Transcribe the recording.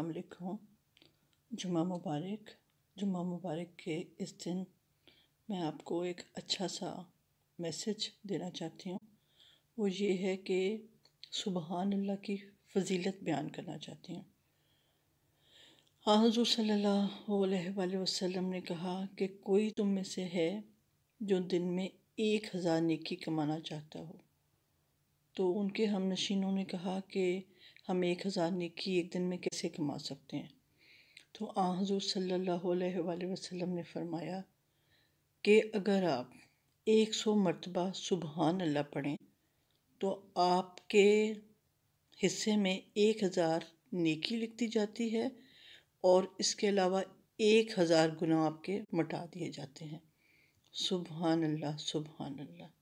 अलकुम जुम्मा मुबारक जुम्मा मुबारक के इस दिन मैं आपको एक अच्छा सा मैसेज देना चाहती हूँ वो ये है कि सुबहान अल्लाह की फजीलत बयान करना चाहती हूँ हाँ सल्ला सल्लल्लाहु ने कहा कि कोई तुम में से है जो दिन में एक हज़ार नेकी कमाना चाहता हो तो उनके हम नशीनों ने कहा कि हम एक हज़ार निकी एक दिन में कैसे कमा सकते हैं तो आजूर सल्ला सल्लल्लाहु अलैहि वसल्लम ने फरमाया कि अगर आप एक सौ मरतबा सुबहान अल्लाह पढ़ें तो आपके हिस्से में एक हज़ार नेकी लिखती जाती है और इसके अलावा एक हज़ार गुना आपके मटा दिए जाते हैं सुबहान अल्लाह सुबहान अल्लाह